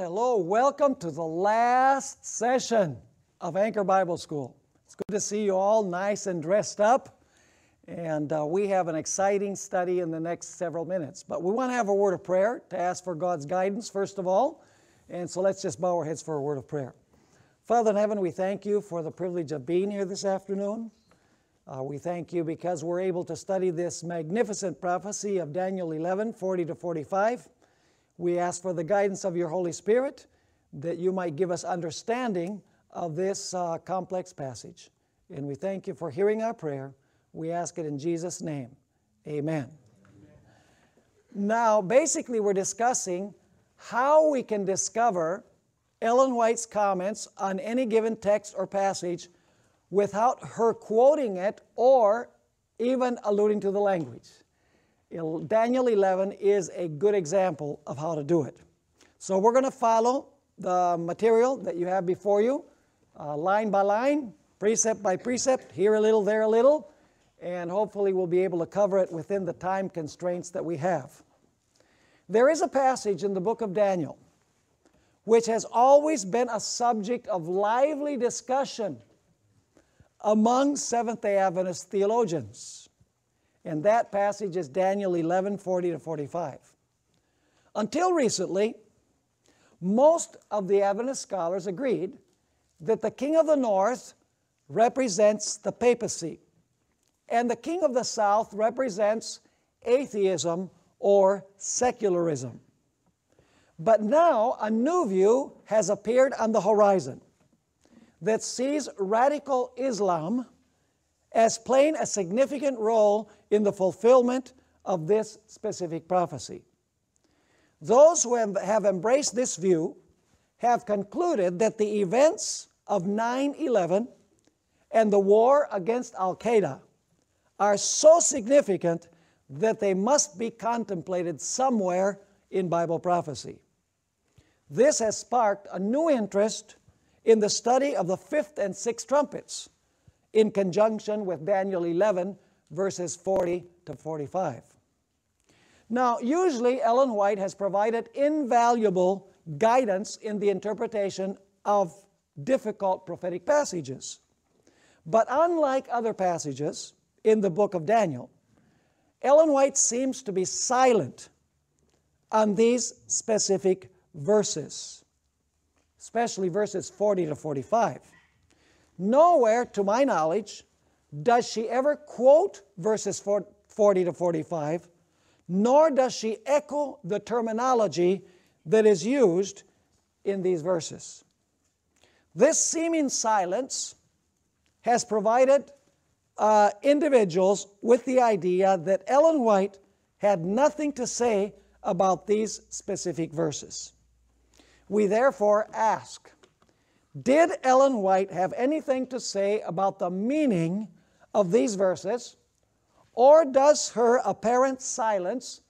hello. Welcome to the last session of Anchor Bible School. It's good to see you all nice and dressed up. And uh, we have an exciting study in the next several minutes. But we want to have a word of prayer to ask for God's guidance, first of all. And so let's just bow our heads for a word of prayer. Father in heaven, we thank you for the privilege of being here this afternoon. Uh, we thank you because we're able to study this magnificent prophecy of Daniel 11 40 to 45. We ask for the guidance of your Holy Spirit that you might give us understanding of this uh, complex passage. And we thank you for hearing our prayer. We ask it in Jesus' name. Amen. Amen. Now, basically, we're discussing how we can discover Ellen White's comments on any given text or passage without her quoting it or even alluding to the language. Daniel 11 is a good example of how to do it. So we're going to follow the material that you have before you, uh, line by line, precept by precept, here a little, there a little, and hopefully we'll be able to cover it within the time constraints that we have. There is a passage in the book of Daniel which has always been a subject of lively discussion among Seventh day Adventist theologians. And that passage is Daniel 11 40 to 45. Until recently, most of the Adventist scholars agreed that the king of the north represents the papacy, and the king of the south represents atheism or secularism. But now a new view has appeared on the horizon that sees radical Islam as playing a significant role in the fulfillment of this specific prophecy. Those who have embraced this view have concluded that the events of 9 11 and the war against Al Qaeda are so significant that they must be contemplated somewhere in Bible prophecy. This has sparked a new interest in the study of the fifth and sixth trumpets in conjunction with Daniel 11 verses 40 to 45. Now, usually Ellen White has provided invaluable guidance in the interpretation of difficult prophetic passages. But unlike other passages in the book of Daniel, Ellen White seems to be silent on these specific verses, especially verses 40 to 45. Nowhere, to my knowledge, does she ever quote verses 40 to 45, nor does she echo the terminology that is used in these verses. This seeming silence has provided uh, individuals with the idea that Ellen White had nothing to say about these specific verses. We therefore ask Did Ellen White have anything to say about the meaning of these verses, or does her apparent silence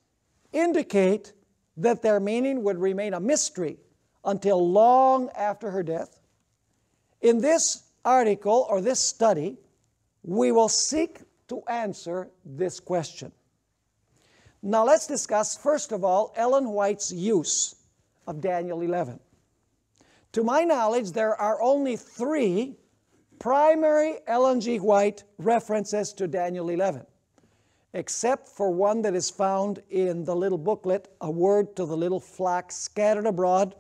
indicate that their meaning would remain a mystery until long after her death? In this article or this study, we will seek to answer this question. Now let's discuss, first of all, Ellen White's use of Daniel 11. To my knowledge, there are only three primary Ellen G. White references to Daniel 11, except for one that is found in the little booklet, A Word to the Little Flock Scattered Abroad,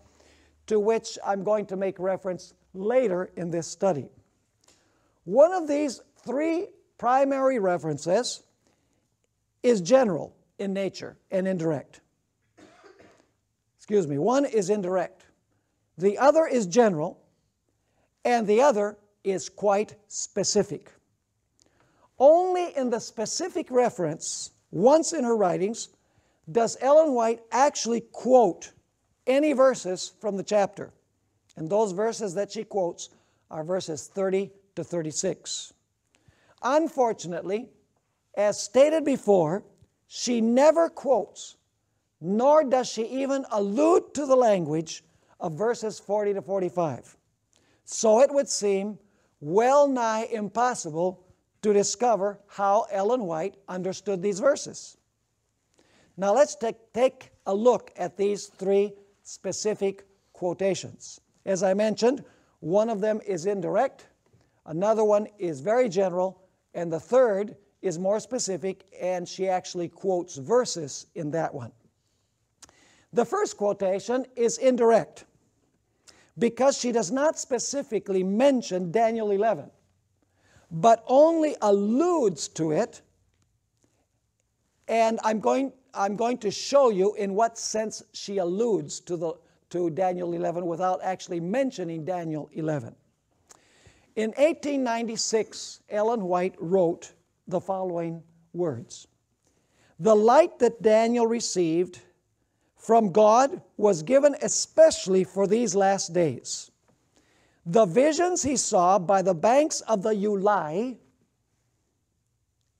to which I'm going to make reference later in this study. One of these three primary references is general in nature and indirect. Excuse me, one is indirect, the other is general, and the other is quite specific. Only in the specific reference, once in her writings, does Ellen White actually quote any verses from the chapter. And those verses that she quotes are verses 30 to 36. Unfortunately, as stated before, she never quotes, nor does she even allude to the language of verses 40 to 45. So it would seem well nigh impossible to discover how Ellen White understood these verses. Now let's take, take a look at these three specific quotations. As I mentioned, one of them is indirect, another one is very general, and the third is more specific, and she actually quotes verses in that one. The first quotation is indirect because she does not specifically mention Daniel 11, but only alludes to it. And I'm going, I'm going to show you in what sense she alludes to, the, to Daniel 11 without actually mentioning Daniel 11. In 1896, Ellen White wrote the following words The light that Daniel received from God was given especially for these last days. The visions he saw by the banks of the Ulai,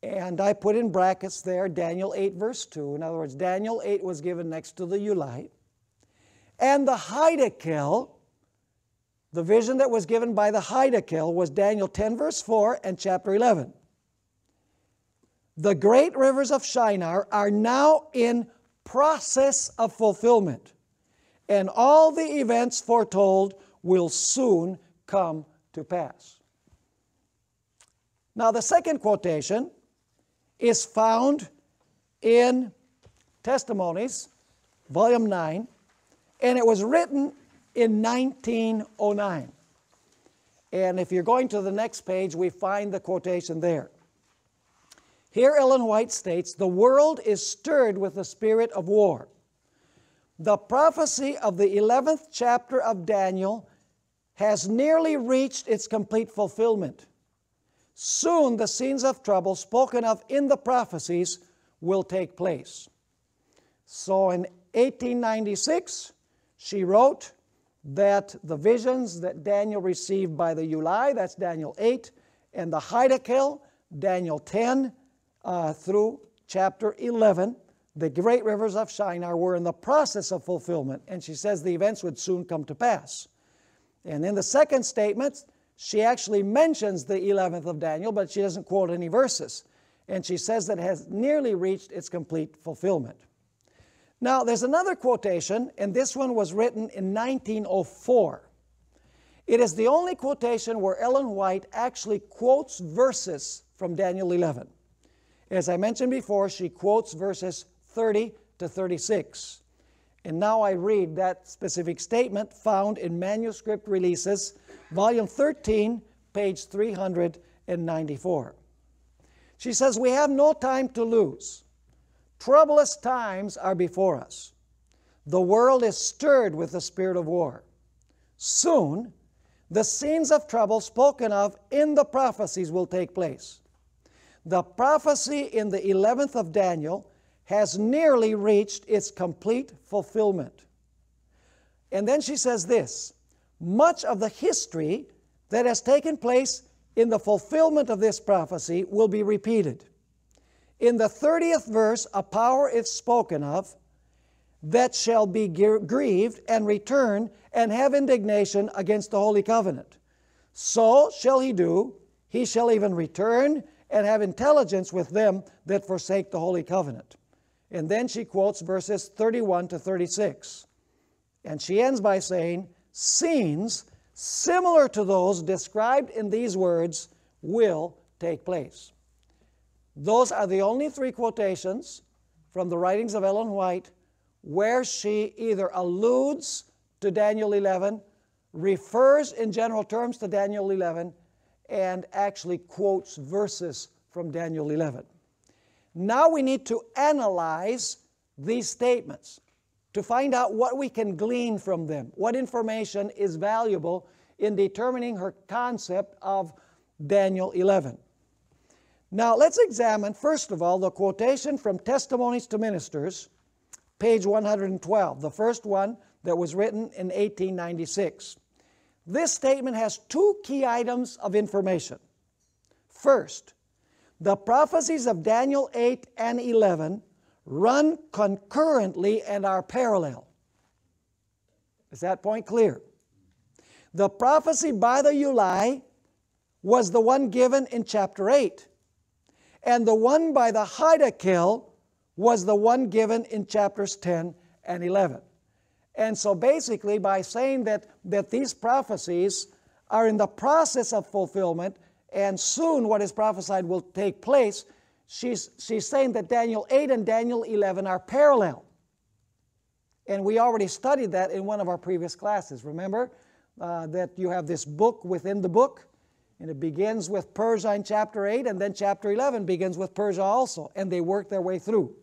and I put in brackets there Daniel 8, verse 2. In other words, Daniel 8 was given next to the Ulai. And the Heidekel, the vision that was given by the Heidekel was Daniel 10, verse 4 and chapter 11. The great rivers of Shinar are now in process of fulfillment, and all the events foretold will soon come to pass. Now, the second quotation is found in Testimonies, volume 9, and it was written in 1909. And if you're going to the next page, we find the quotation there. Here, Ellen White states the world is stirred with the spirit of war. The prophecy of the 11th chapter of Daniel has nearly reached its complete fulfillment. Soon the scenes of trouble spoken of in the prophecies will take place. So in 1896, she wrote that the visions that Daniel received by the Uli, that's Daniel 8, and the Heidekel, Daniel 10, uh, through chapter 11, the great rivers of Shinar were in the process of fulfillment, and she says the events would soon come to pass. And in the second statement, she actually mentions the 11th of Daniel, but she doesn't quote any verses. And she says that it has nearly reached its complete fulfillment. Now, there's another quotation, and this one was written in 1904. It is the only quotation where Ellen White actually quotes verses from Daniel 11. As I mentioned before, she quotes verses 30 to 36. And now I read that specific statement found in Manuscript Releases, volume 13, page 394. She says, We have no time to lose. Troublous times are before us. The world is stirred with the spirit of war. Soon, the scenes of trouble spoken of in the prophecies will take place. The prophecy in the 11th of Daniel has nearly reached its complete fulfillment. And then she says this much of the history that has taken place in the fulfillment of this prophecy will be repeated. In the 30th verse, a power is spoken of that shall be grieved and return and have indignation against the holy covenant. So shall he do, he shall even return and have intelligence with them that forsake the holy covenant. And then she quotes verses 31 to 36. And she ends by saying, Scenes similar to those described in these words will take place. Those are the only three quotations from the writings of Ellen White where she either alludes to Daniel 11, refers in general terms to Daniel 11, and actually quotes verses from Daniel 11. Now we need to analyze these statements to find out what we can glean from them, what information is valuable in determining her concept of Daniel 11. Now let's examine, first of all, the quotation from Testimonies to Ministers, page 112, the first one that was written in 1896 this statement has two key items of information. First, the prophecies of Daniel 8 and 11 run concurrently and are parallel. Is that point clear? The prophecy by the Uli was the one given in chapter 8, and the one by the Hiddekel was the one given in chapters 10 and 11. And so basically, by saying that, that these prophecies are in the process of fulfillment, and soon what is prophesied will take place, she's, she's saying that Daniel 8 and Daniel 11 are parallel. And we already studied that in one of our previous classes. Remember uh, that you have this book within the book, and it begins with Persia in chapter 8, and then chapter 11 begins with Persia also, and they work their way through.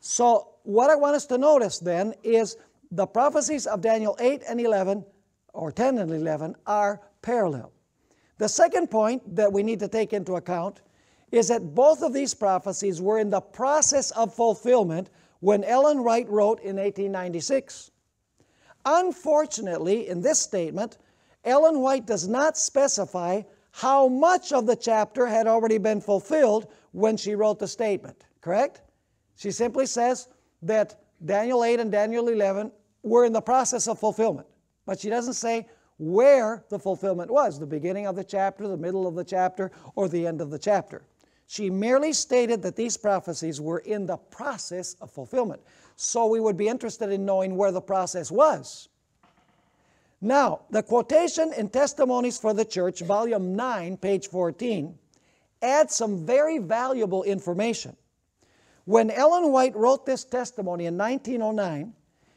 So, what I want us to notice then is the prophecies of Daniel 8 and 11, or 10 and 11, are parallel. The second point that we need to take into account is that both of these prophecies were in the process of fulfillment when Ellen Wright wrote in 1896. Unfortunately, in this statement, Ellen White does not specify how much of the chapter had already been fulfilled when she wrote the statement, correct? She simply says that Daniel 8 and Daniel 11 were in the process of fulfillment. But she doesn't say where the fulfillment was the beginning of the chapter, the middle of the chapter, or the end of the chapter. She merely stated that these prophecies were in the process of fulfillment. So we would be interested in knowing where the process was. Now, the quotation in Testimonies for the Church, volume 9, page 14, adds some very valuable information. When Ellen White wrote this testimony in 1909,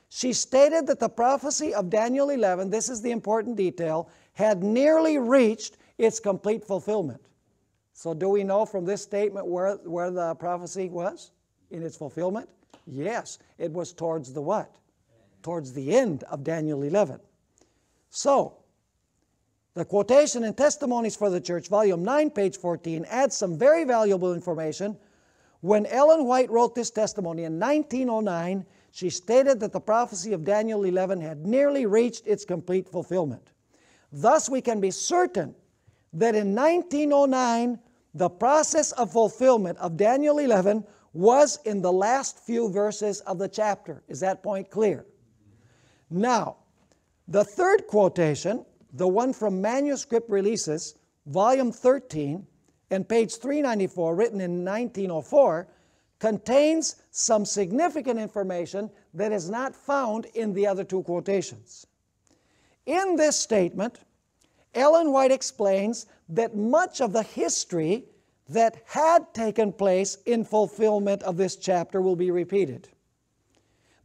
she stated that the prophecy of Daniel 11, this is the important detail, had nearly reached its complete fulfillment. So, do we know from this statement where, where the prophecy was in its fulfillment? Yes, it was towards the what? Towards the end of Daniel 11. So, the quotation in testimonies for the church, volume 9, page 14, adds some very valuable information when Ellen White wrote this testimony in 1909, she stated that the prophecy of Daniel 11 had nearly reached its complete fulfillment. Thus, we can be certain that in 1909, the process of fulfillment of Daniel 11 was in the last few verses of the chapter. Is that point clear? Now, the third quotation, the one from Manuscript Releases, volume 13, and page 394, written in 1904, contains some significant information that is not found in the other two quotations. In this statement, Ellen White explains that much of the history that had taken place in fulfillment of this chapter will be repeated.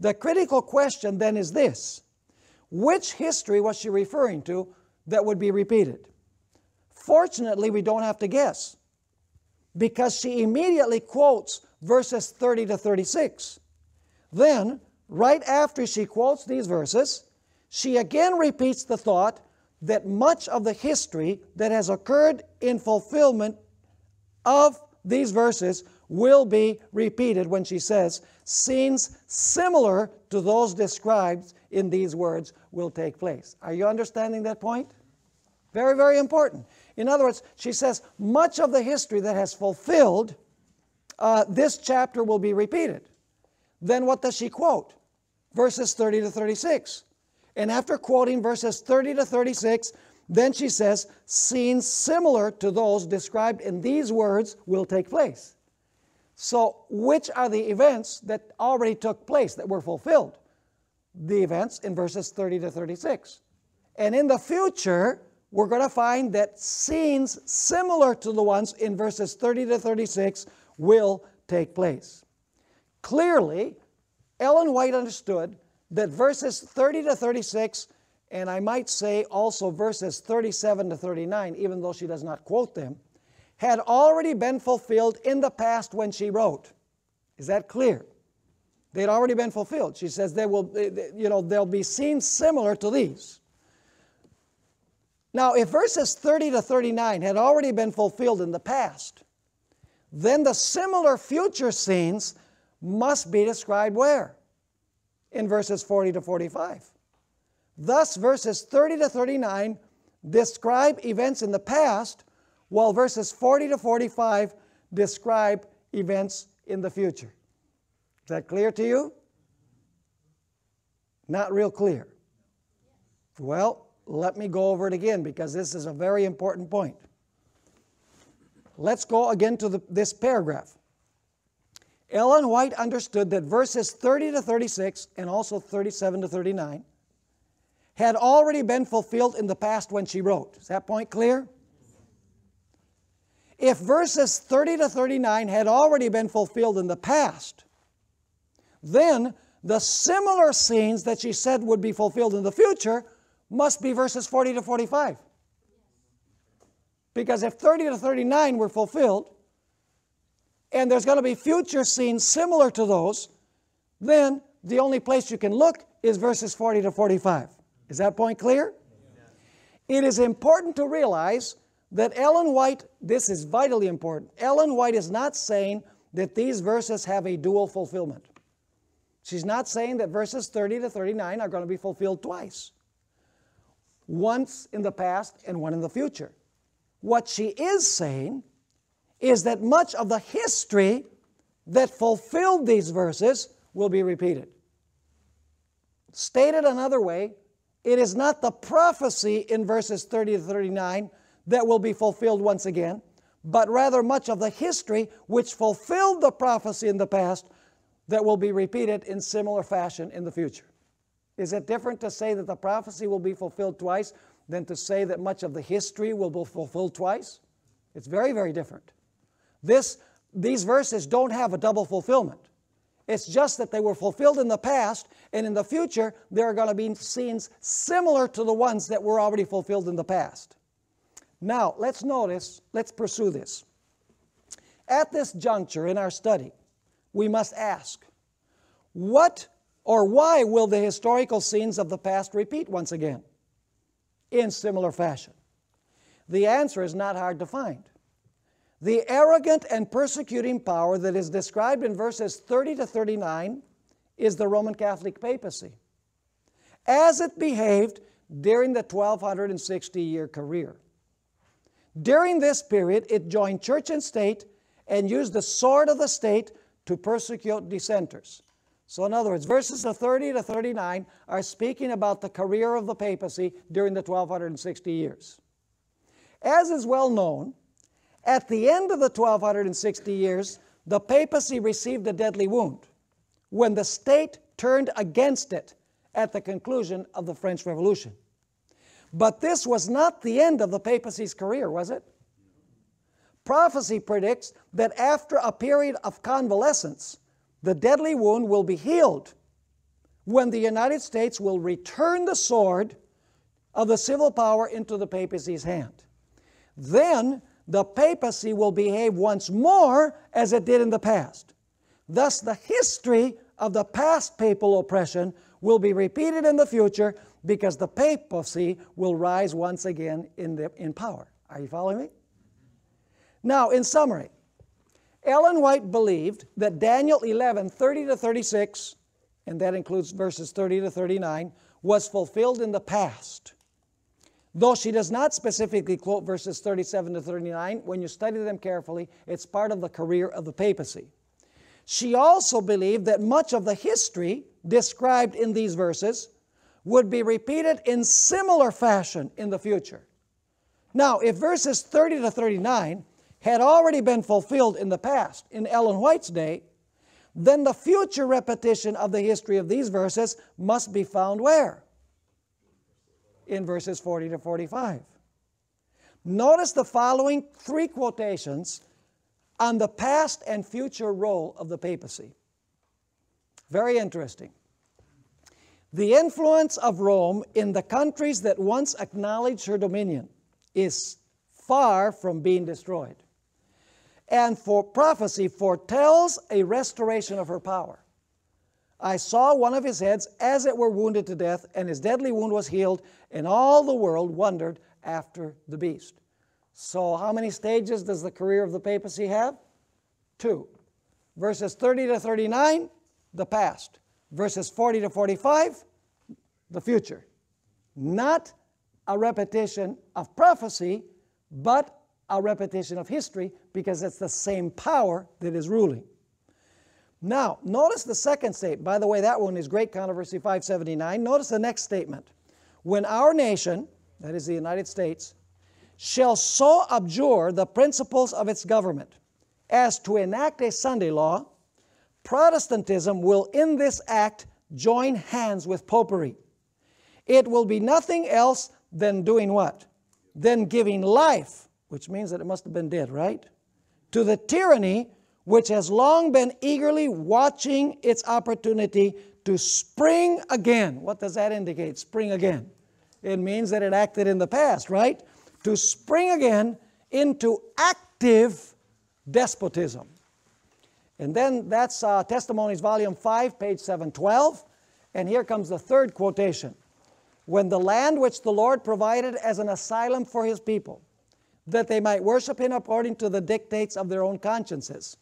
The critical question then is this which history was she referring to that would be repeated? Fortunately, we don't have to guess because she immediately quotes verses 30 to 36. Then, right after she quotes these verses, she again repeats the thought that much of the history that has occurred in fulfillment of these verses will be repeated when she says, scenes similar to those described in these words will take place. Are you understanding that point? Very, very important. In other words, she says much of the history that has fulfilled uh, this chapter will be repeated. Then what does she quote? Verses 30 to 36. And after quoting verses 30 to 36, then she says, scenes similar to those described in these words will take place. So, which are the events that already took place, that were fulfilled? The events in verses 30 to 36. And in the future, we're going to find that scenes similar to the ones in verses 30 to 36 will take place. Clearly, Ellen White understood that verses 30 to 36, and I might say also verses 37 to 39, even though she does not quote them, had already been fulfilled in the past when she wrote. Is that clear? They'd already been fulfilled. She says there will, you know, there'll be scenes similar to these. Now, if verses 30 to 39 had already been fulfilled in the past, then the similar future scenes must be described where? In verses 40 to 45. Thus, verses 30 to 39 describe events in the past, while verses 40 to 45 describe events in the future. Is that clear to you? Not real clear. Well, let me go over it again because this is a very important point. Let's go again to the, this paragraph. Ellen White understood that verses 30 to 36 and also 37 to 39 had already been fulfilled in the past when she wrote. Is that point clear? If verses 30 to 39 had already been fulfilled in the past, then the similar scenes that she said would be fulfilled in the future must be verses 40 to 45. Because if 30 to 39 were fulfilled, and there's going to be future scenes similar to those, then the only place you can look is verses 40 to 45. Is that point clear? It is important to realize that Ellen White, this is vitally important, Ellen White is not saying that these verses have a dual fulfillment. She's not saying that verses 30 to 39 are going to be fulfilled twice once in the past and one in the future. What she is saying is that much of the history that fulfilled these verses will be repeated. Stated another way, it is not the prophecy in verses 30 to 39 that will be fulfilled once again, but rather much of the history which fulfilled the prophecy in the past that will be repeated in similar fashion in the future. Is it different to say that the prophecy will be fulfilled twice than to say that much of the history will be fulfilled twice? It's very, very different. This, these verses don't have a double fulfillment. It's just that they were fulfilled in the past, and in the future, there are going to be scenes similar to the ones that were already fulfilled in the past. Now, let's notice, let's pursue this. At this juncture in our study, we must ask what or why will the historical scenes of the past repeat once again in similar fashion? The answer is not hard to find. The arrogant and persecuting power that is described in verses 30 to 39 is the Roman Catholic papacy, as it behaved during the 1260 year career. During this period, it joined church and state and used the sword of the state to persecute dissenters. So, in other words, verses 30 to 39 are speaking about the career of the papacy during the 1260 years. As is well known, at the end of the 1260 years, the papacy received a deadly wound when the state turned against it at the conclusion of the French Revolution. But this was not the end of the papacy's career, was it? Prophecy predicts that after a period of convalescence, the deadly wound will be healed when the United States will return the sword of the civil power into the papacy's hand. Then the papacy will behave once more as it did in the past. Thus, the history of the past papal oppression will be repeated in the future because the papacy will rise once again in, the, in power. Are you following me? Now, in summary, Ellen White believed that Daniel 11, 30 to 36, and that includes verses 30 to 39, was fulfilled in the past. Though she does not specifically quote verses 37 to 39, when you study them carefully, it's part of the career of the papacy. She also believed that much of the history described in these verses would be repeated in similar fashion in the future. Now, if verses 30 to 39 had already been fulfilled in the past, in Ellen White's day, then the future repetition of the history of these verses must be found where? In verses 40 to 45. Notice the following three quotations on the past and future role of the papacy. Very interesting. The influence of Rome in the countries that once acknowledged her dominion is far from being destroyed and for prophecy foretells a restoration of her power. I saw one of his heads as it were wounded to death, and his deadly wound was healed, and all the world wondered after the beast. So, how many stages does the career of the papacy have? Two. Verses 30 to 39, the past. Verses 40 to 45, the future. Not a repetition of prophecy, but a repetition of history because it's the same power that is ruling. Now, notice the second statement. By the way, that one is Great Controversy 579. Notice the next statement. When our nation, that is the United States, shall so abjure the principles of its government as to enact a Sunday law, Protestantism will in this act join hands with popery. It will be nothing else than doing what? Than giving life, which means that it must have been dead, right? to the tyranny which has long been eagerly watching its opportunity to spring again. What does that indicate, spring again? It means that it acted in the past, right? To spring again into active despotism. And then that's uh, Testimonies, Volume 5, page 712. And here comes the third quotation. When the land which the Lord provided as an asylum for his people that they might worship him according to the dictates of their own consciences.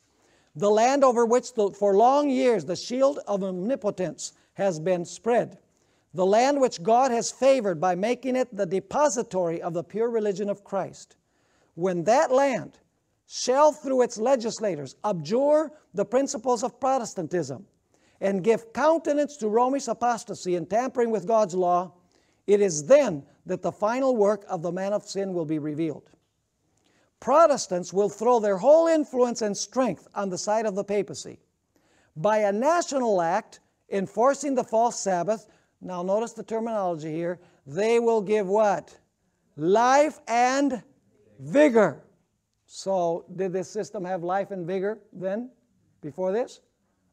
The land over which the, for long years the shield of omnipotence has been spread. The land which God has favored by making it the depository of the pure religion of Christ. When that land shall, through its legislators, abjure the principles of Protestantism and give countenance to Romish apostasy and tampering with God's law, it is then that the final work of the man of sin will be revealed. Protestants will throw their whole influence and strength on the side of the papacy. By a national act enforcing the false Sabbath, now notice the terminology here, they will give what? Life and vigor. So, did this system have life and vigor then, before this?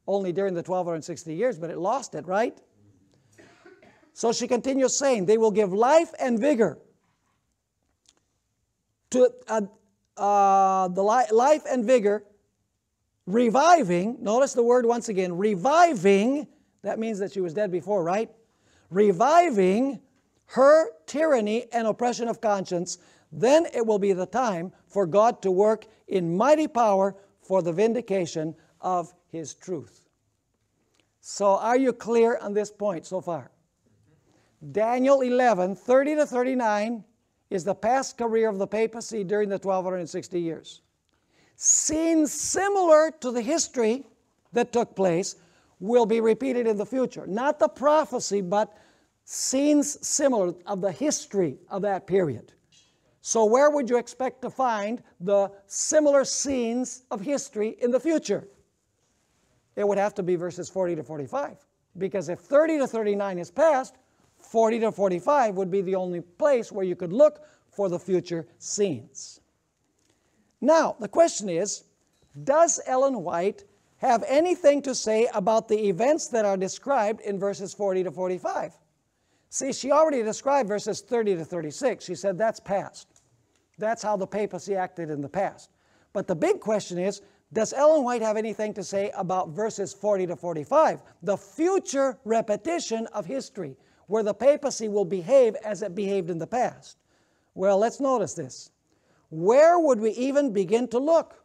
Only during the 1260 years, but it lost it, right? So she continues saying, They will give life and vigor to, uh, uh, the li- life and vigor, reviving, notice the word once again, reviving, that means that she was dead before, right? Reviving her tyranny and oppression of conscience, then it will be the time for God to work in mighty power for the vindication of His truth. So, are you clear on this point so far? Daniel 11, 30 to 39 is the past career of the papacy during the 1260 years. Scenes similar to the history that took place will be repeated in the future. Not the prophecy, but scenes similar of the history of that period. So, where would you expect to find the similar scenes of history in the future? It would have to be verses 40 to 45. Because if 30 to 39 is past, 40 to 45 would be the only place where you could look for the future scenes. Now, the question is Does Ellen White have anything to say about the events that are described in verses 40 to 45? See, she already described verses 30 to 36. She said that's past. That's how the papacy acted in the past. But the big question is Does Ellen White have anything to say about verses 40 to 45, the future repetition of history? where the papacy will behave as it behaved in the past. Well, let's notice this. Where would we even begin to look?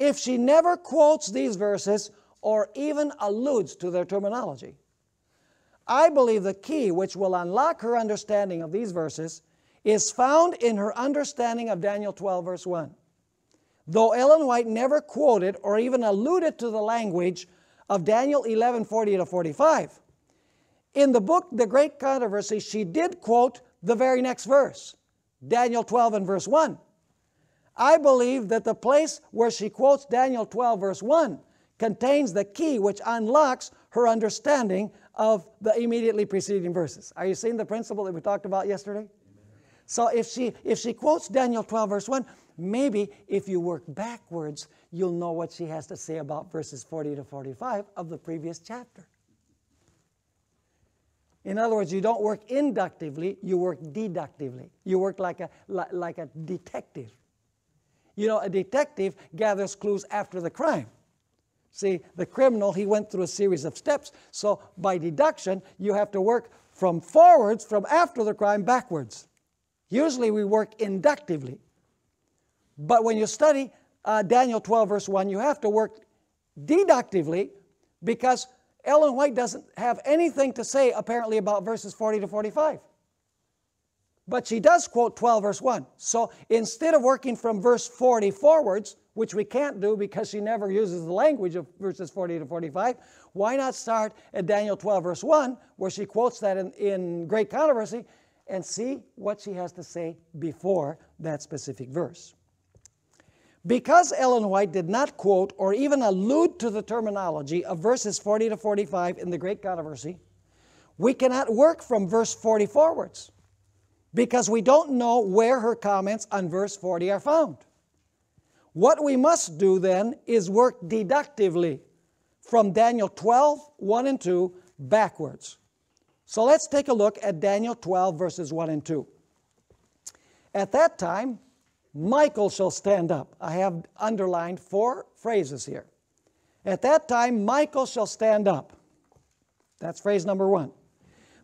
If she never quotes these verses or even alludes to their terminology. I believe the key which will unlock her understanding of these verses is found in her understanding of Daniel 12, verse 1. Though Ellen White never quoted or even alluded to the language of Daniel 11, 40 to 45, in the book, The Great Controversy, she did quote the very next verse, Daniel 12 and verse 1. I believe that the place where she quotes Daniel 12, verse 1, contains the key which unlocks her understanding of the immediately preceding verses. Are you seeing the principle that we talked about yesterday? So if she if she quotes Daniel 12 verse 1, maybe if you work backwards, you'll know what she has to say about verses 40 to 45 of the previous chapter. In other words, you don't work inductively, you work deductively. You work like a, like, like a detective. You know, a detective gathers clues after the crime. See, the criminal, he went through a series of steps. So by deduction, you have to work from forwards, from after the crime, backwards. Usually we work inductively. But when you study uh, Daniel 12, verse 1, you have to work deductively because Ellen White doesn't have anything to say apparently about verses 40 to 45. But she does quote 12 verse 1. So instead of working from verse 40 forwards, which we can't do because she never uses the language of verses 40 to 45, why not start at Daniel 12 verse 1, where she quotes that in, in great controversy, and see what she has to say before that specific verse? Because Ellen White did not quote or even allude to the terminology of verses 40 to 45 in the Great Controversy, we cannot work from verse 40 forwards because we don't know where her comments on verse 40 are found. What we must do then is work deductively from Daniel 12, 1 and 2 backwards. So let's take a look at Daniel 12, verses 1 and 2. At that time, Michael shall stand up. I have underlined four phrases here. At that time, Michael shall stand up. That's phrase number one.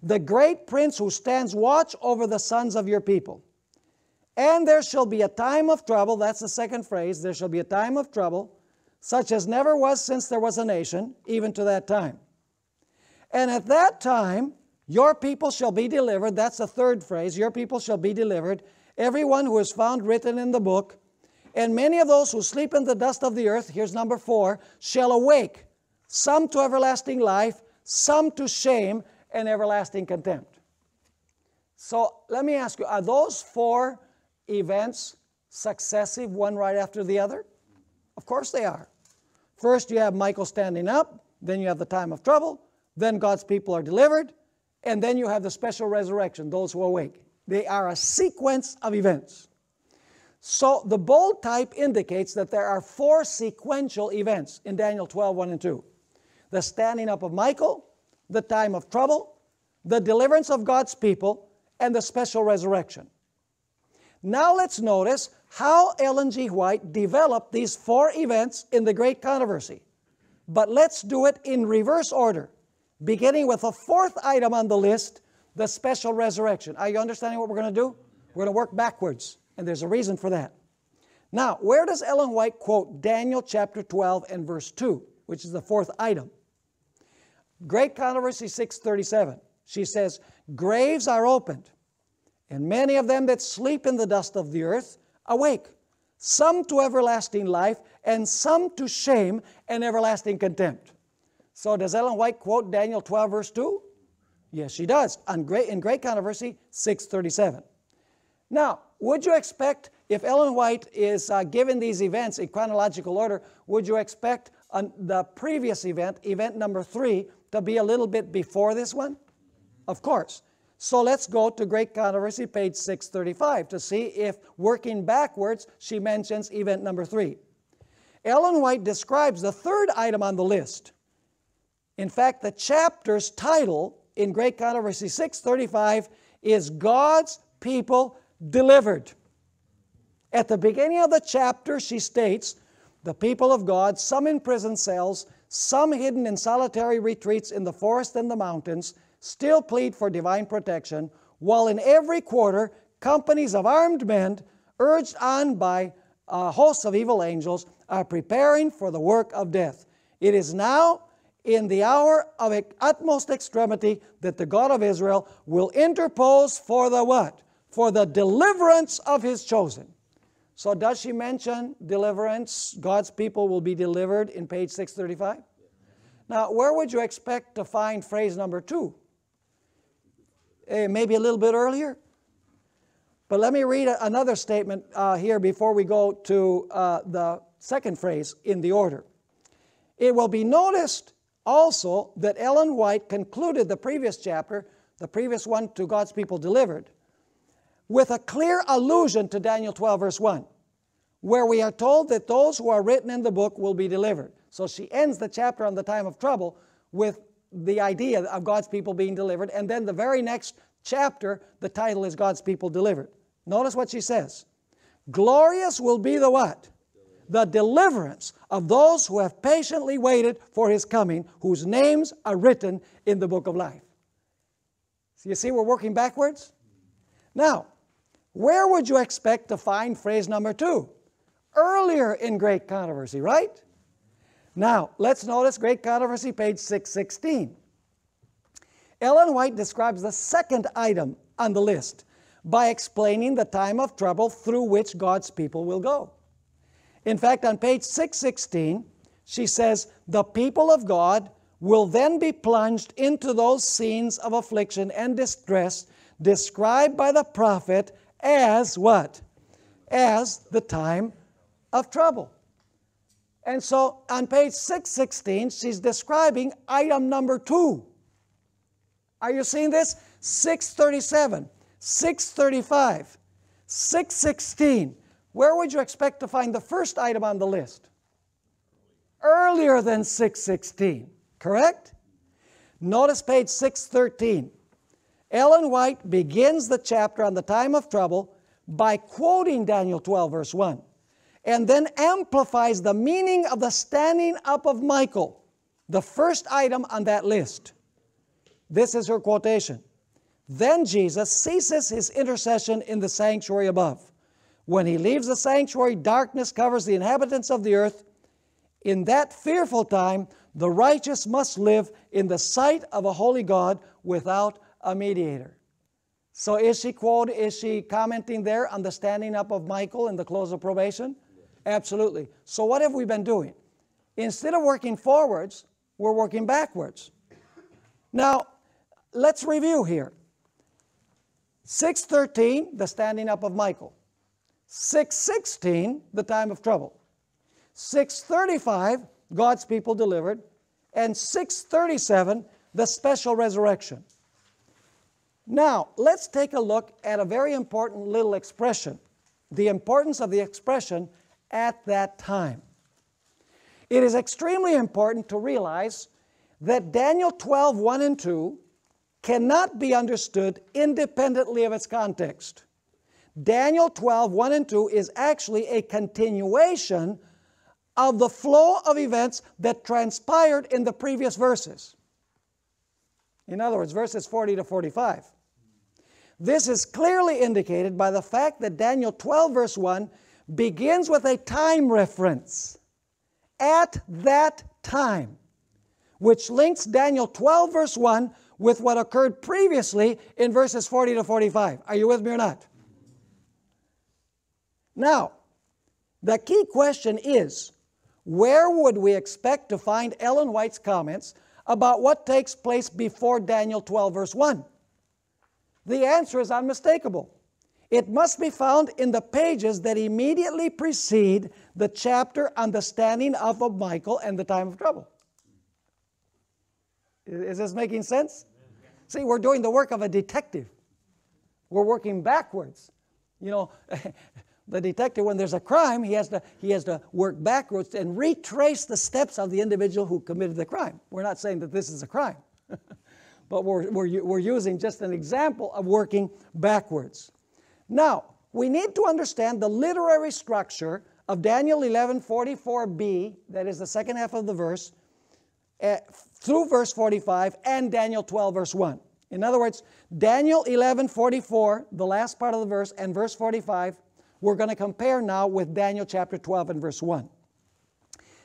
The great prince who stands watch over the sons of your people. And there shall be a time of trouble. That's the second phrase. There shall be a time of trouble, such as never was since there was a nation, even to that time. And at that time, your people shall be delivered. That's the third phrase. Your people shall be delivered everyone who is found written in the book. And many of those who sleep in the dust of the earth, here's number four, shall awake, some to everlasting life, some to shame and everlasting contempt. So let me ask you are those four events successive, one right after the other? Of course they are. First, you have Michael standing up, then you have the time of trouble, then God's people are delivered, and then you have the special resurrection, those who awake. They are a sequence of events. So the bold type indicates that there are four sequential events in Daniel 12, 1 and 2. The standing up of Michael, the time of trouble, the deliverance of God's people, and the special resurrection. Now let's notice how Ellen G. White developed these four events in the Great Controversy. But let's do it in reverse order, beginning with the fourth item on the list, the special resurrection. Are you understanding what we're going to do? We're going to work backwards, and there's a reason for that. Now, where does Ellen White quote Daniel chapter 12 and verse 2, which is the fourth item? Great Controversy 637. She says, Graves are opened, and many of them that sleep in the dust of the earth awake, some to everlasting life, and some to shame and everlasting contempt. So, does Ellen White quote Daniel 12, verse 2? Yes, she does. On great, in Great Controversy, 637. Now, would you expect, if Ellen White is uh, given these events in chronological order, would you expect the previous event, event number three, to be a little bit before this one? Of course. So let's go to Great Controversy, page 635, to see if, working backwards, she mentions event number three. Ellen White describes the third item on the list. In fact, the chapter's title in Great Controversy 635 is God's people delivered. At the beginning of the chapter, she states, the people of God, some in prison cells, some hidden in solitary retreats in the forest and the mountains, still plead for divine protection, while in every quarter, companies of armed men, urged on by uh, hosts of evil angels, are preparing for the work of death. It is now in the hour of utmost extremity that the God of Israel will interpose for the what? For the deliverance of his chosen. So does she mention deliverance? God's people will be delivered in page 635? Now, where would you expect to find phrase number two? Uh, maybe a little bit earlier? But let me read another statement uh, here before we go to uh, the second phrase in the order. It will be noticed also that Ellen White concluded the previous chapter, the previous one to God's people delivered, with a clear allusion to Daniel 12, verse 1, where we are told that those who are written in the book will be delivered. So she ends the chapter on the time of trouble with the idea of God's people being delivered, and then the very next chapter, the title is God's people delivered. Notice what she says. Glorious will be the what? the deliverance of those who have patiently waited for his coming, whose names are written in the book of life. So you see, we're working backwards. Now, where would you expect to find phrase number two? Earlier in Great Controversy, right? Now, let's notice Great Controversy, page 616. Ellen White describes the second item on the list by explaining the time of trouble through which God's people will go. In fact, on page 616, she says, The people of God will then be plunged into those scenes of affliction and distress described by the prophet as what? As the time of trouble. And so on page 616, she's describing item number two. Are you seeing this? 637, 635, 616, where would you expect to find the first item on the list? Earlier than 616, correct? Notice page 613. Ellen White begins the chapter on the time of trouble by quoting Daniel 12, verse 1, and then amplifies the meaning of the standing up of Michael, the first item on that list. This is her quotation. Then Jesus ceases his intercession in the sanctuary above when he leaves the sanctuary, darkness covers the inhabitants of the earth. In that fearful time, the righteous must live in the sight of a holy God without a mediator. So is she quote, is she commenting there on the standing up of Michael in the close of probation? Absolutely. So what have we been doing? Instead of working forwards, we're working backwards. Now, let's review here. 613, the standing up of Michael. 616, the time of trouble. 635, God's people delivered. And 637, the special resurrection. Now, let's take a look at a very important little expression the importance of the expression at that time. It is extremely important to realize that Daniel 12, 1 and 2 cannot be understood independently of its context. Daniel 12, 1 and 2 is actually a continuation of the flow of events that transpired in the previous verses. In other words, verses 40 to 45. This is clearly indicated by the fact that Daniel 12, verse 1 begins with a time reference. At that time, which links Daniel 12, verse 1 with what occurred previously in verses 40 to 45. Are you with me or not? Now, the key question is where would we expect to find Ellen White's comments about what takes place before Daniel 12, verse 1? The answer is unmistakable. It must be found in the pages that immediately precede the chapter on the standing up of Michael and the time of trouble. Is this making sense? See, we're doing the work of a detective. We're working backwards. You know, the detective, when there's a crime, he has to, he has to work backwards and retrace the steps of the individual who committed the crime. We're not saying that this is a crime, but we're, we're, we're using just an example of working backwards. Now, we need to understand the literary structure of Daniel 11 44b, that is the second half of the verse, uh, through verse 45, and Daniel 12, verse 1. In other words, Daniel 11 44, the last part of the verse, and verse 45 we're going to compare now with Daniel chapter 12 and verse 1.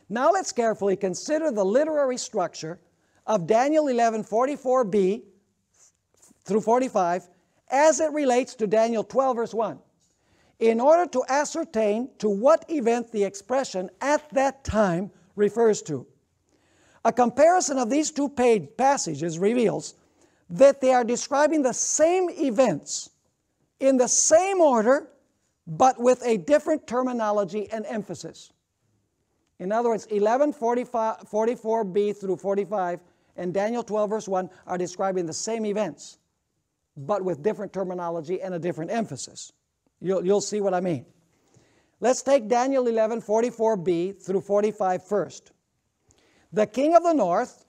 Now let's carefully consider the literary structure of Daniel 11 44b through 45 as it relates to Daniel 12 verse 1 in order to ascertain to what event the expression at that time refers to. A comparison of these two passages reveals that they are describing the same events in the same order but with a different terminology and emphasis. In other words, 11, 44b through 45 and Daniel 12, verse 1 are describing the same events, but with different terminology and a different emphasis. You'll, you'll see what I mean. Let's take Daniel 11, 44b through 45 first. The king of the north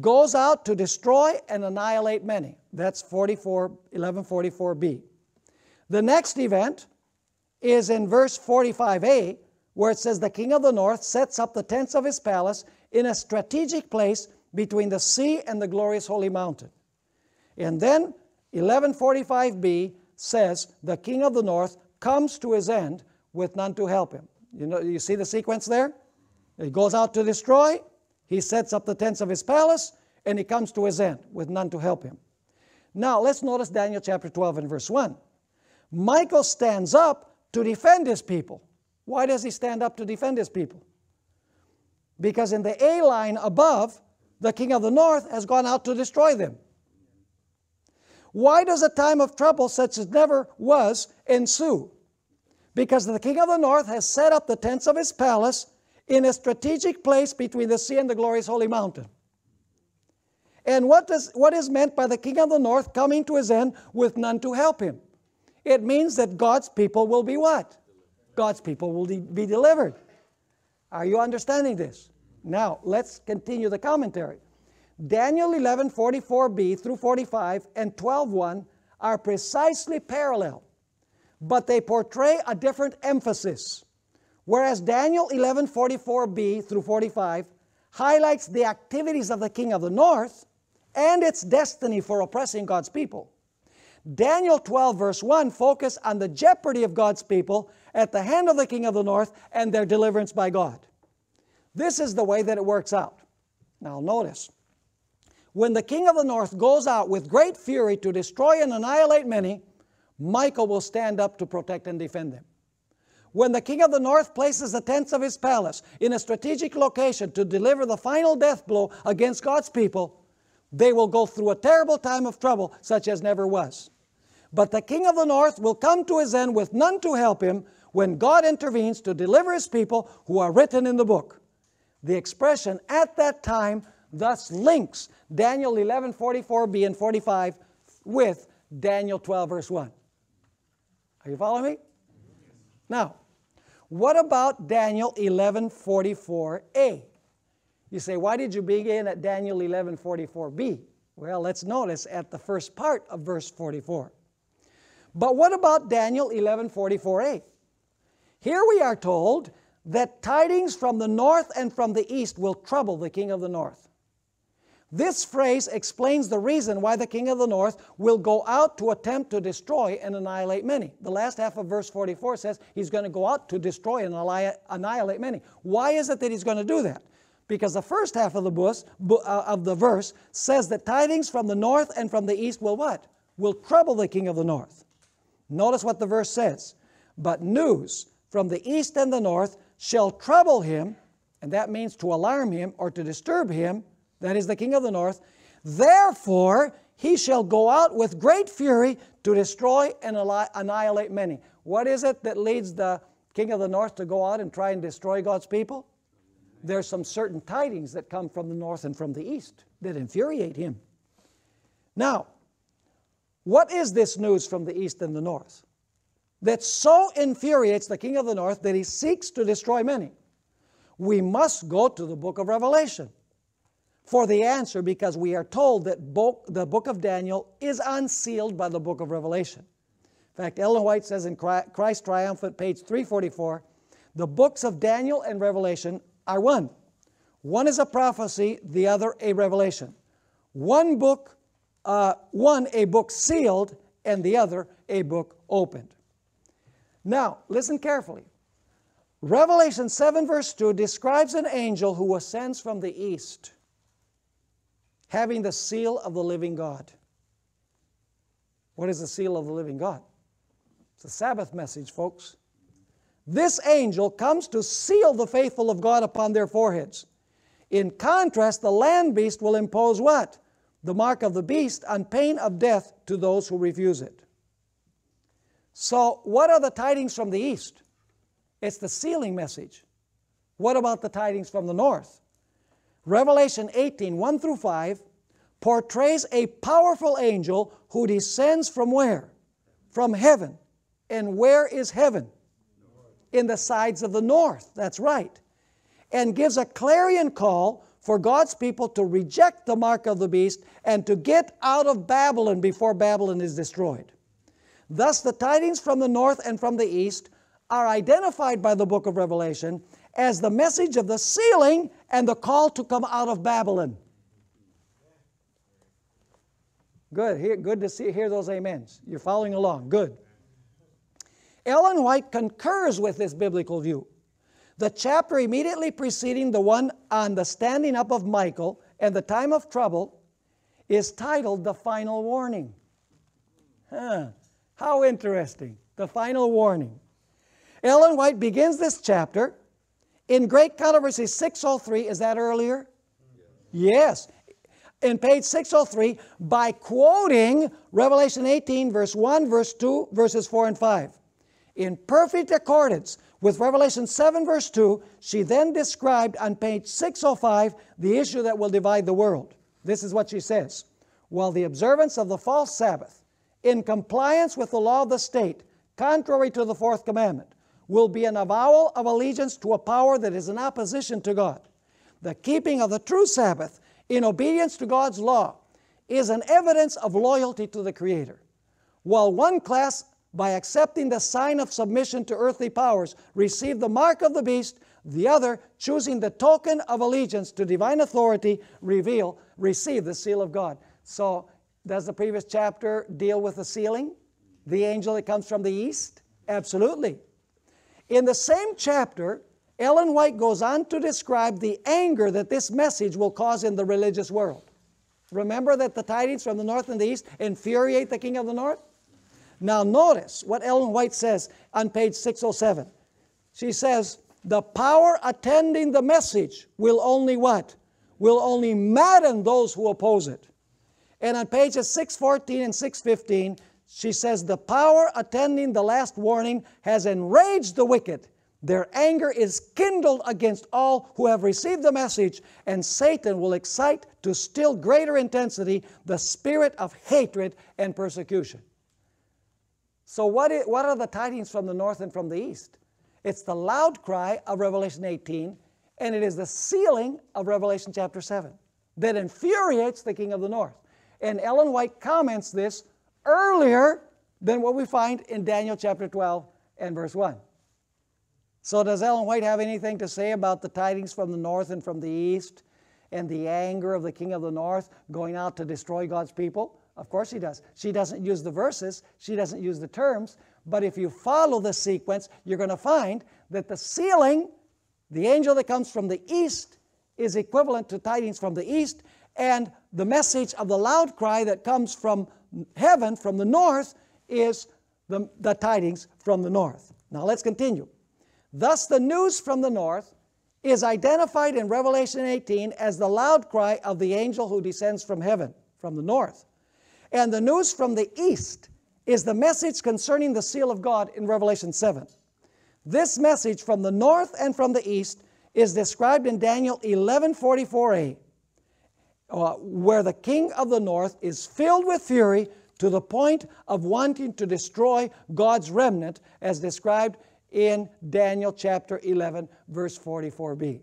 goes out to destroy and annihilate many. That's 44, 1144b. The next event is in verse 45a, where it says, The king of the north sets up the tents of his palace in a strategic place between the sea and the glorious holy mountain. And then 1145b says, The king of the north comes to his end with none to help him. You know, you see the sequence there? He goes out to destroy, he sets up the tents of his palace, and he comes to his end with none to help him. Now let's notice Daniel chapter 12 and verse 1. Michael stands up to defend his people. Why does he stand up to defend his people? Because in the A line above, the king of the north has gone out to destroy them. Why does a time of trouble such as never was ensue? Because the king of the north has set up the tents of his palace in a strategic place between the sea and the glorious holy mountain. And what, does, what is meant by the king of the north coming to his end with none to help him? It means that God's people will be what? God's people will be delivered. Are you understanding this? Now, let's continue the commentary. Daniel 11, 44b through 45 and 12, 1 are precisely parallel, but they portray a different emphasis. Whereas Daniel 11, 44b through 45 highlights the activities of the king of the north and its destiny for oppressing God's people. Daniel 12, verse 1, focus on the jeopardy of God's people at the hand of the king of the north and their deliverance by God. This is the way that it works out. Now, notice when the king of the north goes out with great fury to destroy and annihilate many, Michael will stand up to protect and defend them. When the king of the north places the tents of his palace in a strategic location to deliver the final death blow against God's people, they will go through a terrible time of trouble, such as never was. But the king of the north will come to his end with none to help him when God intervenes to deliver his people who are written in the book. The expression at that time thus links Daniel 11 44b and 45 with Daniel 12 verse 1. Are you following me? Now, what about Daniel 11 44a? You say, why did you begin at Daniel 11 44b? Well, let's notice at the first part of verse 44. But what about Daniel 11 44a? Here we are told that tidings from the north and from the east will trouble the king of the north. This phrase explains the reason why the king of the north will go out to attempt to destroy and annihilate many. The last half of verse 44 says he's going to go out to destroy and annihilate many. Why is it that he's going to do that? because the first half of the, uh, of the verse says that tidings from the north and from the east will what? Will trouble the king of the north. Notice what the verse says. But news from the east and the north shall trouble him, and that means to alarm him or to disturb him, that is the king of the north. Therefore, he shall go out with great fury to destroy and annihilate many. What is it that leads the king of the north to go out and try and destroy God's people? There's some certain tidings that come from the north and from the east that infuriate him. Now, what is this news from the east and the north that so infuriates the king of the north that he seeks to destroy many? We must go to the book of Revelation for the answer because we are told that bo- the book of Daniel is unsealed by the book of Revelation. In fact, Ellen White says in Christ Triumphant, page 344, the books of Daniel and Revelation are one. One is a prophecy, the other a revelation. One book, uh, one a book sealed, and the other a book opened. Now, listen carefully. Revelation 7, verse 2 describes an angel who ascends from the east, having the seal of the living God. What is the seal of the living God? It's the Sabbath message, folks. This angel comes to seal the faithful of God upon their foreheads. In contrast, the land beast will impose what? The mark of the beast on pain of death to those who refuse it. So, what are the tidings from the east? It's the sealing message. What about the tidings from the north? Revelation 18 1 through 5 portrays a powerful angel who descends from where? From heaven. And where is heaven? in the sides of the north. That's right. And gives a clarion call for God's people to reject the mark of the beast and to get out of Babylon before Babylon is destroyed. Thus, the tidings from the north and from the east are identified by the book of Revelation as the message of the sealing and the call to come out of Babylon. Good, good to see, hear those amens. You're following along. Good. Ellen White concurs with this biblical view. The chapter immediately preceding the one on the standing up of Michael and the time of trouble is titled The Final Warning. Huh, how interesting. The Final Warning. Ellen White begins this chapter. In Great Controversy 603, is that earlier? Yes. In page 603, by quoting Revelation 18, verse 1, verse 2, verses 4 and 5 in perfect accordance with Revelation 7, verse 2, she then described on page 605 the issue that will divide the world. This is what she says While the observance of the false Sabbath, in compliance with the law of the state, contrary to the fourth commandment, will be an avowal of allegiance to a power that is in opposition to God. The keeping of the true Sabbath, in obedience to God's law, is an evidence of loyalty to the Creator. While one class by accepting the sign of submission to earthly powers, receive the mark of the beast, the other, choosing the token of allegiance to divine authority, reveal, receive the seal of God. So, does the previous chapter deal with the sealing? The angel that comes from the east? Absolutely. In the same chapter, Ellen White goes on to describe the anger that this message will cause in the religious world. Remember that the tidings from the north and the east infuriate the king of the north? Now, notice what Ellen White says on page 607. She says, The power attending the message will only what? Will only madden those who oppose it. And on pages 614 and 615, she says, The power attending the last warning has enraged the wicked. Their anger is kindled against all who have received the message, and Satan will excite to still greater intensity the spirit of hatred and persecution. So, what, is, what are the tidings from the north and from the east? It's the loud cry of Revelation 18, and it is the sealing of Revelation chapter 7 that infuriates the king of the north. And Ellen White comments this earlier than what we find in Daniel chapter 12 and verse 1. So, does Ellen White have anything to say about the tidings from the north and from the east and the anger of the king of the north going out to destroy God's people? Of course she does. She doesn't use the verses, she doesn't use the terms, but if you follow the sequence, you're going to find that the sealing, the angel that comes from the east, is equivalent to tidings from the east, and the message of the loud cry that comes from heaven, from the north, is the, the tidings from the north. Now let's continue. Thus, the news from the north is identified in Revelation 18 as the loud cry of the angel who descends from heaven, from the north. And the news from the east is the message concerning the seal of God in Revelation 7. This message from the north and from the east is described in Daniel 11:44a, uh, where the king of the north is filled with fury to the point of wanting to destroy God's remnant, as described in Daniel chapter 11, verse 44b.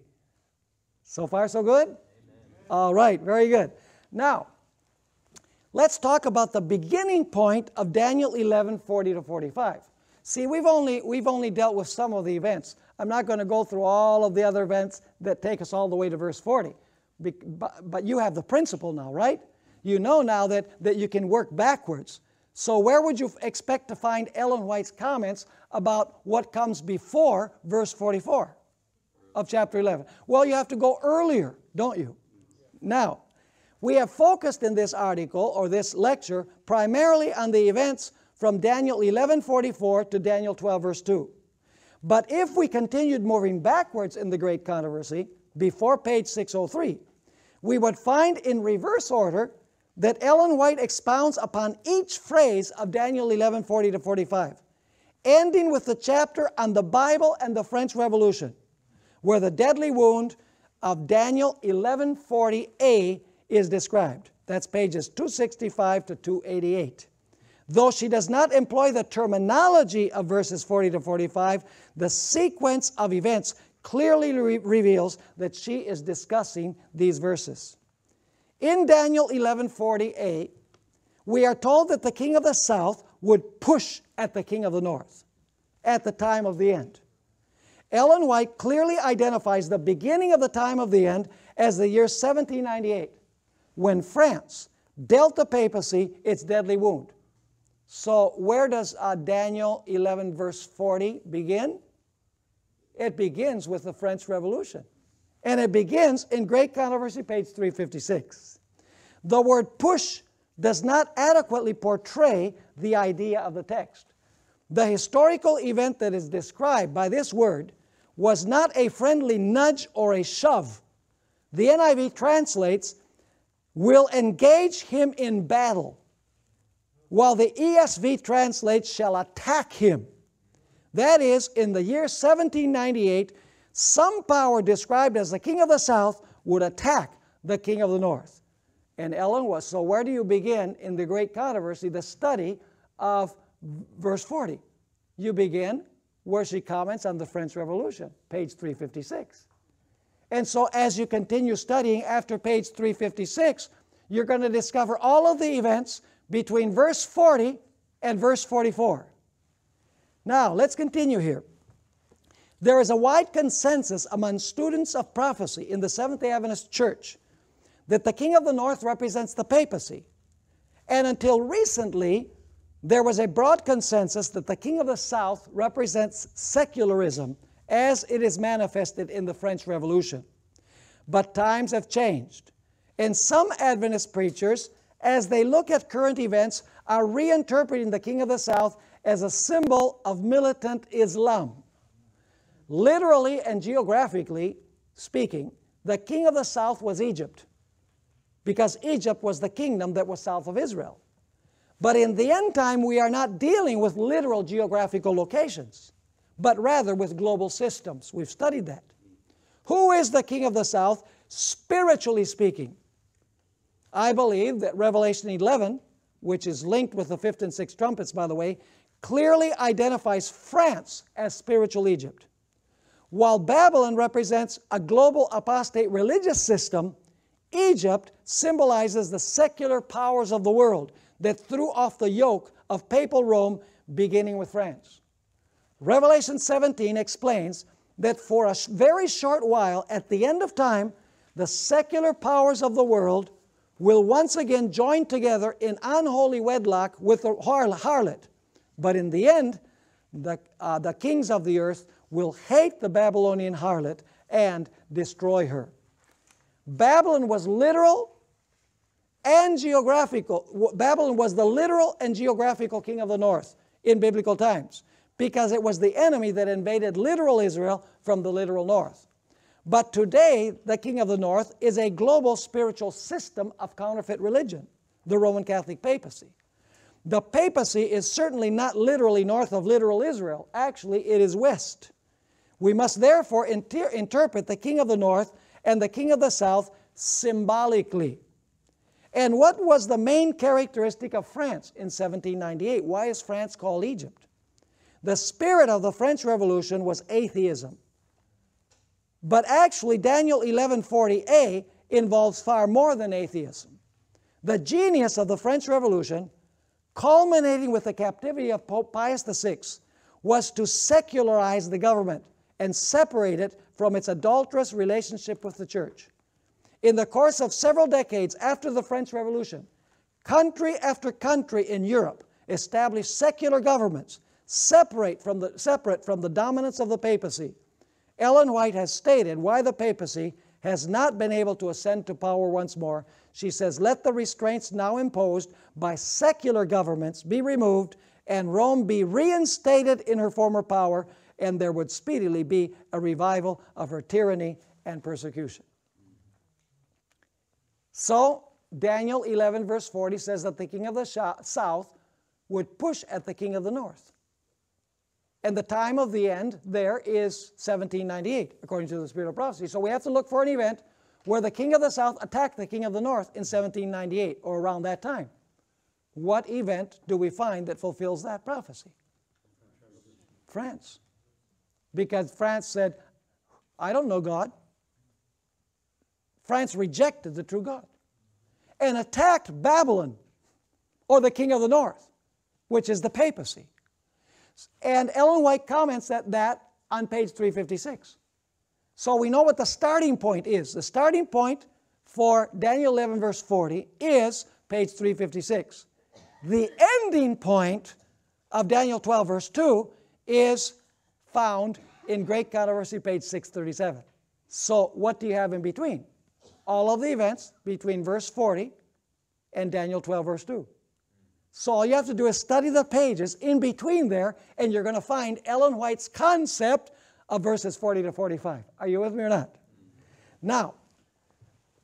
So far, so good? Amen. All right, very good. Now, Let's talk about the beginning point of Daniel 11, 40 to 45. See, we've only, we've only dealt with some of the events. I'm not going to go through all of the other events that take us all the way to verse 40. But, but you have the principle now, right? You know now that, that you can work backwards. So, where would you expect to find Ellen White's comments about what comes before verse 44 of chapter 11? Well, you have to go earlier, don't you? Now, we have focused in this article or this lecture primarily on the events from Daniel 11:44 to Daniel 12 verse 2. But if we continued moving backwards in the great controversy before page 603, we would find in reverse order that Ellen White expounds upon each phrase of Daniel 11:40 to 45, ending with the chapter on the Bible and the French Revolution, where the deadly wound of Daniel 11:40a is described. That's pages 265 to 288. Though she does not employ the terminology of verses 40 to 45, the sequence of events clearly re- reveals that she is discussing these verses. In Daniel 11:48, we are told that the king of the south would push at the king of the north at the time of the end. Ellen White clearly identifies the beginning of the time of the end as the year 1798 when France dealt the papacy its deadly wound. So, where does uh, Daniel 11, verse 40 begin? It begins with the French Revolution. And it begins in Great Controversy, page 356. The word push does not adequately portray the idea of the text. The historical event that is described by this word was not a friendly nudge or a shove. The NIV translates will engage him in battle, while the ESV translates shall attack him. That is, in the year 1798, some power described as the king of the south would attack the king of the north. And Ellen was. So, where do you begin in the great controversy, the study of verse 40? You begin where she comments on the French Revolution, page 356. And so as you continue studying after page 356, you're going to discover all of the events between verse 40 and verse 44. Now, let's continue here. There is a wide consensus among students of prophecy in the Seventh-day Adventist Church that the king of the north represents the papacy. And until recently, there was a broad consensus that the king of the south represents secularism as it is manifested in the French Revolution. But times have changed, and some Adventist preachers, as they look at current events, are reinterpreting the King of the South as a symbol of militant Islam. Literally and geographically speaking, the King of the South was Egypt, because Egypt was the kingdom that was south of Israel. But in the end time, we are not dealing with literal geographical locations but rather with global systems. We've studied that. Who is the king of the south, spiritually speaking? I believe that Revelation 11, which is linked with the fifth and sixth trumpets, by the way, clearly identifies France as spiritual Egypt. While Babylon represents a global apostate religious system, Egypt symbolizes the secular powers of the world that threw off the yoke of papal Rome, beginning with France. Revelation 17 explains that for a very short while, at the end of time, the secular powers of the world will once again join together in unholy wedlock with the harlot. But in the end, the, uh, the kings of the earth will hate the Babylonian harlot and destroy her. Babylon was literal and geographical. Babylon was the literal and geographical king of the north in biblical times because it was the enemy that invaded literal Israel from the literal north. But today, the king of the north is a global spiritual system of counterfeit religion, the Roman Catholic papacy. The papacy is certainly not literally north of literal Israel. Actually, it is west. We must therefore inter interpret the king of the north and the king of the south symbolically. And what was the main characteristic of France in 1798? Why is France called Egypt? The spirit of the French Revolution was atheism. But actually, Daniel 11:40a involves far more than atheism. The genius of the French Revolution, culminating with the captivity of Pope Pius VI, was to secularize the government and separate it from its adulterous relationship with the church. In the course of several decades after the French Revolution, country after country in Europe established secular governments separate from the, separate from the dominance of the papacy, Ellen White has stated why the papacy has not been able to ascend to power once more. She says, Let the restraints now imposed by secular governments be removed and Rome be reinstated in her former power, and there would speedily be a revival of her tyranny and persecution. So, Daniel 11, verse 40 says that the king of the south would push at the king of the north. And the time of the end there is 1798, according to the spirit of prophecy. So we have to look for an event where the king of the south attacked the king of the north in 1798 or around that time. What event do we find that fulfills that prophecy? France. Because France said, I don't know God. France rejected the true God and attacked Babylon or the king of the north, which is the papacy. And Ellen White comments that that on page 356. So we know what the starting point is. The starting point for Daniel 11 verse 40 is page 356. The ending point of Daniel 12 verse 2 is found in Great Controversy page 637. So what do you have in between? All of the events between verse 40 and Daniel 12 verse 2. So all you have to do is study the pages in between there, and you're going to find Ellen White's concept of verses 40 to 45. Are you with me or not? Now,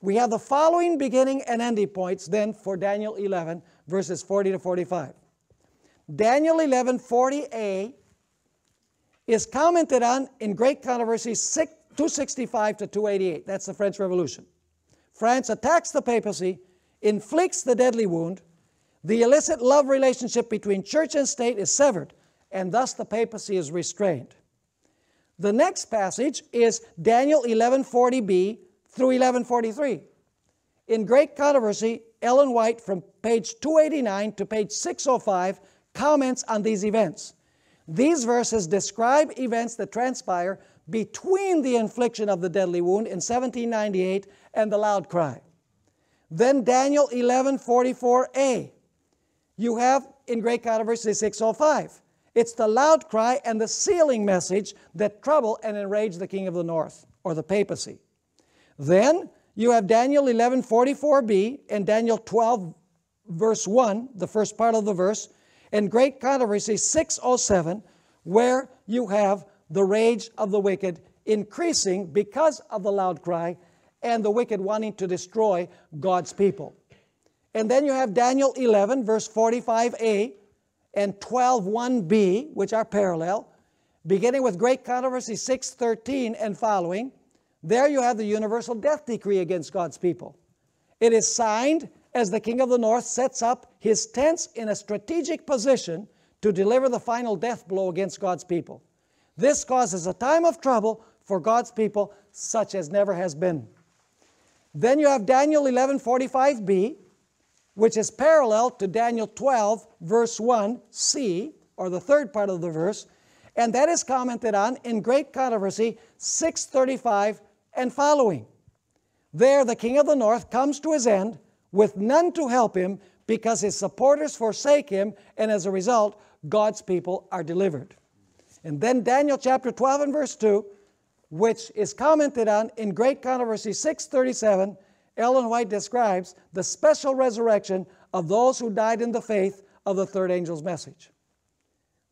we have the following beginning and ending points then for Daniel 11, verses 40 to 45. Daniel 11, 40a is commented on in great controversy 265 to 288. That's the French Revolution. France attacks the papacy, inflicts the deadly wound, the illicit love relationship between church and state is severed, and thus the papacy is restrained. The next passage is Daniel 1140b through 1143. In Great Controversy, Ellen White, from page 289 to page 605, comments on these events. These verses describe events that transpire between the infliction of the deadly wound in 1798 and the loud cry. Then Daniel 11:44a you have in Great Controversy 605. It's the loud cry and the sealing message that trouble and enrage the king of the north or the papacy. Then you have Daniel 11:44b and Daniel 12 verse 1, the first part of the verse, and Great Controversy 607 where you have the rage of the wicked increasing because of the loud cry and the wicked wanting to destroy God's people. And then you have Daniel 11, verse 45a and 12, 1b, which are parallel, beginning with Great Controversy 6, 13 and following. There you have the universal death decree against God's people. It is signed as the king of the north sets up his tents in a strategic position to deliver the final death blow against God's people. This causes a time of trouble for God's people such as never has been. Then you have Daniel 11:45b which is parallel to Daniel 12, verse 1c, or the third part of the verse, and that is commented on in Great Controversy 635 and following. There, the king of the north comes to his end with none to help him because his supporters forsake him, and as a result, God's people are delivered. And then Daniel chapter 12 and verse 2, which is commented on in Great Controversy 637 Ellen White describes the special resurrection of those who died in the faith of the third angel's message.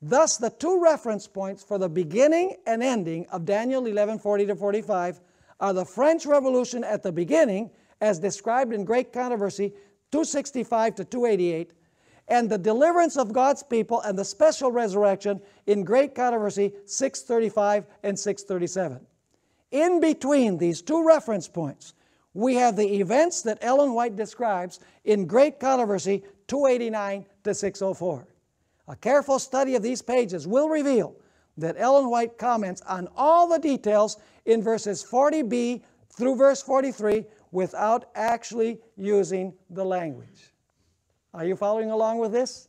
Thus, the two reference points for the beginning and ending of Daniel 11 40 to 45 are the French Revolution at the beginning, as described in Great Controversy 265 to 288, and the deliverance of God's people and the special resurrection in Great Controversy 635 and 637. In between these two reference points, we have the events that Ellen White describes in Great Controversy 289 to 604. A careful study of these pages will reveal that Ellen White comments on all the details in verses 40b through verse 43 without actually using the language. Are you following along with this?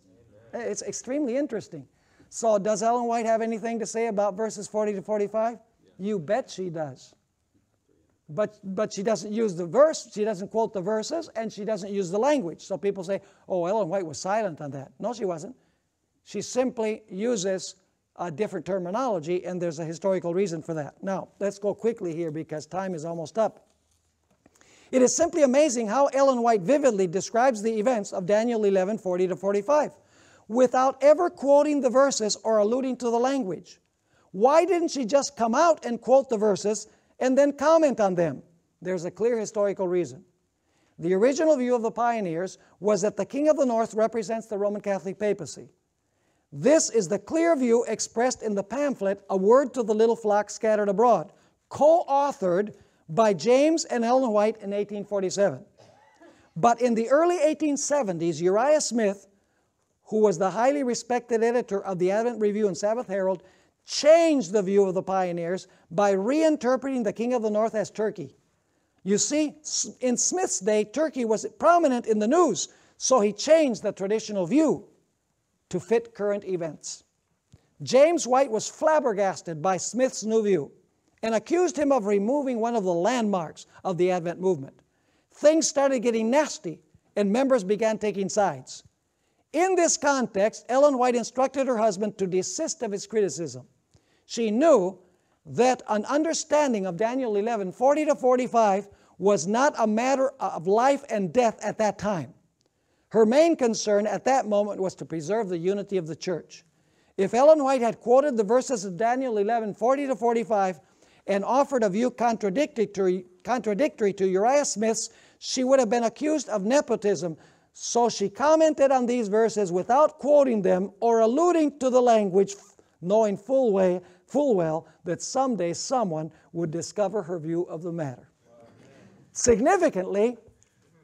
It's extremely interesting. So, does Ellen White have anything to say about verses 40 to 45? Yeah. You bet she does but, but she doesn't use the verse, she doesn't quote the verses, and she doesn't use the language. So people say, oh, Ellen White was silent on that. No, she wasn't. She simply uses a different terminology, and there's a historical reason for that. Now, let's go quickly here because time is almost up. It is simply amazing how Ellen White vividly describes the events of Daniel 11 40 to 45 without ever quoting the verses or alluding to the language. Why didn't she just come out and quote the verses and then comment on them. There's a clear historical reason. The original view of the pioneers was that the king of the north represents the Roman Catholic papacy. This is the clear view expressed in the pamphlet, A Word to the Little Flock Scattered Abroad, co authored by James and Ellen White in 1847. But in the early 1870s, Uriah Smith, who was the highly respected editor of the Advent Review and Sabbath Herald, changed the view of the pioneers by reinterpreting the king of the north as Turkey. You see, in Smith's day, Turkey was prominent in the news, so he changed the traditional view to fit current events. James White was flabbergasted by Smith's new view and accused him of removing one of the landmarks of the Advent movement. Things started getting nasty, and members began taking sides. In this context, Ellen White instructed her husband to desist of his criticism. She knew that an understanding of Daniel 11, 40 to 45, was not a matter of life and death at that time. Her main concern at that moment was to preserve the unity of the church. If Ellen White had quoted the verses of Daniel 11, 40 to 45, and offered a view contradictory, contradictory to Uriah Smith's, she would have been accused of nepotism. So she commented on these verses without quoting them or alluding to the language, knowing full way full well that someday someone would discover her view of the matter. Significantly,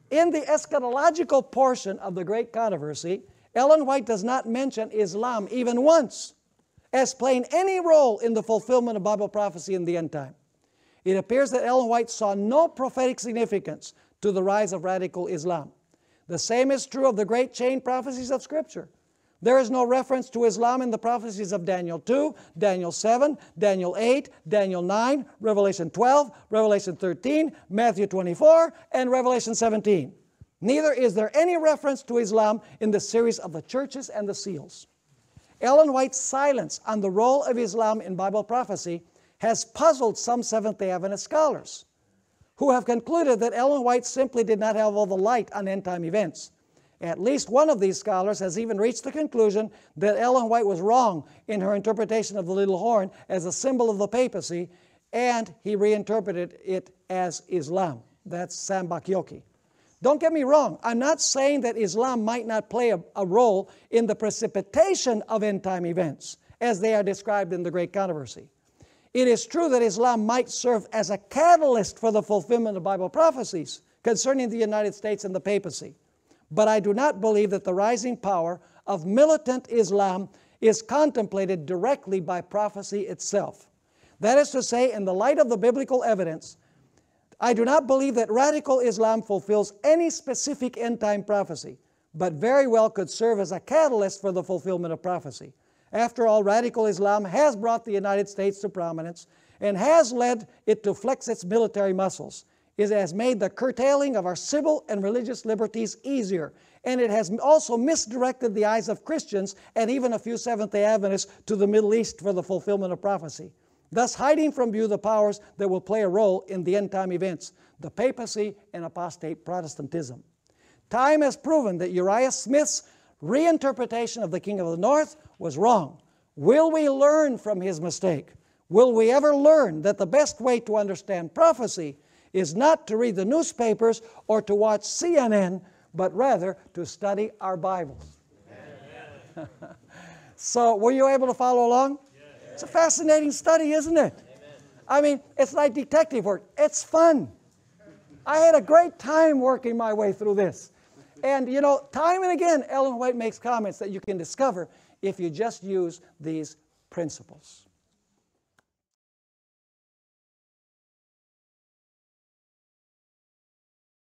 in the eschatological portion of the great controversy, Ellen White does not mention Islam even once as playing any role in the fulfillment of Bible prophecy in the end time. It appears that Ellen White saw no prophetic significance to the rise of radical Islam. The same is true of the great chain prophecies of Scripture. There is no reference to Islam in the prophecies of Daniel 2, Daniel 7, Daniel 8, Daniel 9, Revelation 12, Revelation 13, Matthew 24, and Revelation 17. Neither is there any reference to Islam in the series of the churches and the seals. Ellen White's silence on the role of Islam in Bible prophecy has puzzled some Seventh day Adventist scholars who have concluded that Ellen White simply did not have all the light on end time events at least one of these scholars has even reached the conclusion that Ellen White was wrong in her interpretation of the little horn as a symbol of the papacy, and he reinterpreted it as Islam. That's Sam Yoki. Don't get me wrong, I'm not saying that Islam might not play a, a role in the precipitation of end time events as they are described in the Great Controversy. It is true that Islam might serve as a catalyst for the fulfillment of Bible prophecies concerning the United States and the papacy but I do not believe that the rising power of militant Islam is contemplated directly by prophecy itself. That is to say, in the light of the biblical evidence, I do not believe that radical Islam fulfills any specific end time prophecy, but very well could serve as a catalyst for the fulfillment of prophecy. After all, radical Islam has brought the United States to prominence and has led it to flex its military muscles is it has made the curtailing of our civil and religious liberties easier. And it has also misdirected the eyes of Christians and even a few Seventh day Adventists to the Middle East for the fulfillment of prophecy, thus hiding from view the powers that will play a role in the end time events the papacy and apostate Protestantism. Time has proven that Uriah Smith's reinterpretation of the King of the North was wrong. Will we learn from his mistake? Will we ever learn that the best way to understand prophecy? is not to read the newspapers or to watch CNN, but rather to study our Bibles. so, were you able to follow along? Yes. It's a fascinating study, isn't it? Amen. I mean, it's like detective work, it's fun. I had a great time working my way through this. And you know, time and again, Ellen White makes comments that you can discover if you just use these principles.